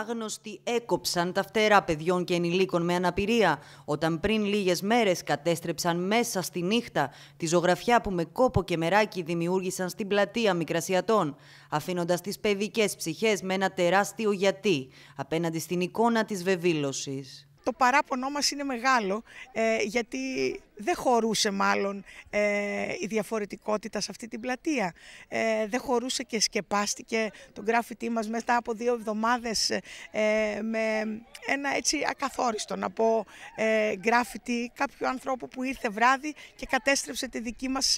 Άγνωστοι έκοψαν τα φτερά παιδιών και ενηλίκων με αναπηρία, όταν πριν λίγες μέρες κατέστρεψαν μέσα στη νύχτα τη ζωγραφιά που με κόπο και μεράκι δημιούργησαν στην πλατεία Μικρασιατών, αφήνοντας τις παιδικές ψυχές με ένα τεράστιο γιατί απέναντι στην εικόνα της βεβήλωσης το παράπονό μας είναι μεγάλο ε, γιατί δεν χωρούσε μάλλον ε, η διαφορετικότητα σε αυτή την πλατεία. Ε, δεν χωρούσε και σκεπάστηκε το γκράφιτί μας μετά από δύο εβδομάδες με ένα έτσι ακαθόριστο να πω γκράφιτι κάποιου ανθρώπου που ήρθε βράδυ και κατέστρεψε τη δική μας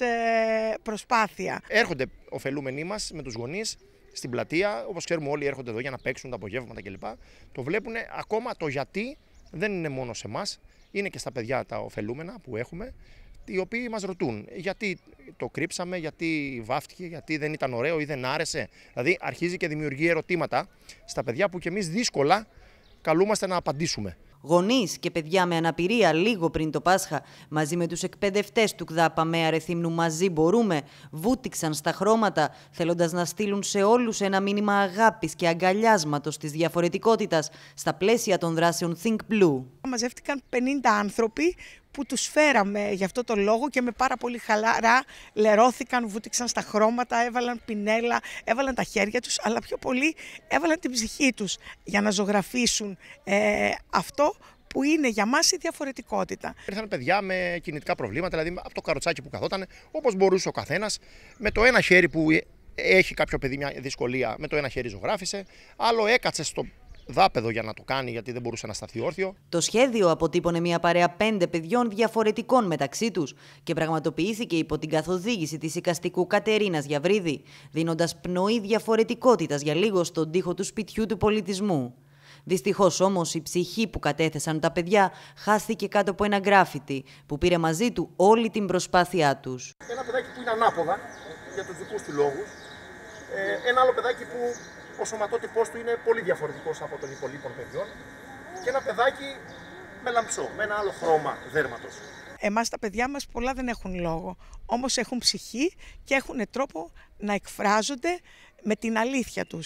προσπάθεια. Έρχονται ωφελούμενοι μας με τους γονείς στην πλατεία, όπως ξέρουμε όλοι έρχονται εδώ για να παίξουν τα απογεύματα κλπ. Το βλέπουν ακόμα το γιατί δεν είναι μόνο σε εμάς, είναι και στα παιδιά τα ωφελούμενα που έχουμε, οι οποίοι μας ρωτούν γιατί το κρύψαμε, γιατί βάφτηκε, γιατί δεν ήταν ωραίο ή δεν άρεσε. Δηλαδή, αρχίζει και δημιουργεί ερωτήματα στα παιδιά που κι εμείς δύσκολα καλούμαστε να απαντήσουμε γονείς και παιδιά με αναπηρία λίγο πριν το Πάσχα, μαζί με τους εκπαιδευτές του ΚΔΑΠΑ με αρεθύμνου μαζί μπορούμε, βούτυξαν στα χρώματα, θέλοντας να στείλουν σε όλους ένα μήνυμα αγάπης και αγκαλιάσματος της διαφορετικότητας στα πλαίσια των δράσεων Think Blue. Μαζεύτηκαν 50 άνθρωποι που τους φέραμε γι' αυτό το λόγο και με πάρα πολύ χαλαρά λερώθηκαν, βούτυξαν στα χρώματα, έβαλαν πινέλα, έβαλαν τα χέρια τους, αλλά πιο πολύ έβαλαν την ψυχή τους για να ζωγραφίσουν ε, αυτό που είναι για μας η διαφορετικότητα. Ήρθαν παιδιά με κινητικά προβλήματα, δηλαδή από το καροτσάκι που καθόταν, όπως μπορούσε ο καθένας, με το ένα χέρι που ε, έχει κάποιο παιδί μια δυσκολία, με το ένα χέρι ζωγράφισε, άλλο έκατσε στο δάπεδο για να το κάνει γιατί δεν μπορούσε να σταθεί όρθιο. Το σχέδιο αποτύπωνε μια παρέα πέντε παιδιών διαφορετικών μεταξύ τους και πραγματοποιήθηκε υπό την καθοδήγηση της οικαστικού Κατερίνας Γιαβρίδη, δίνοντας πνοή διαφορετικότητας για λίγο στον τοίχο του σπιτιού του πολιτισμού. Δυστυχώς όμως η ψυχή που κατέθεσαν τα παιδιά χάθηκε κάτω από ένα γκράφιτι που πήρε μαζί του όλη την προσπάθειά τους. Ένα παιδάκι που είναι ανάποδα για τους δικούς του λόγους. Ε, ένα άλλο παιδάκι που ο σωματότυπός του είναι πολύ διαφορετικός από των υπολείπων παιδιών και ένα παιδάκι με λαμψό, με ένα άλλο χρώμα δέρματος. Εμάς τα παιδιά μας πολλά δεν έχουν λόγο. Όμως έχουν ψυχή και έχουν τρόπο να εκφράζονται με την αλήθεια τους.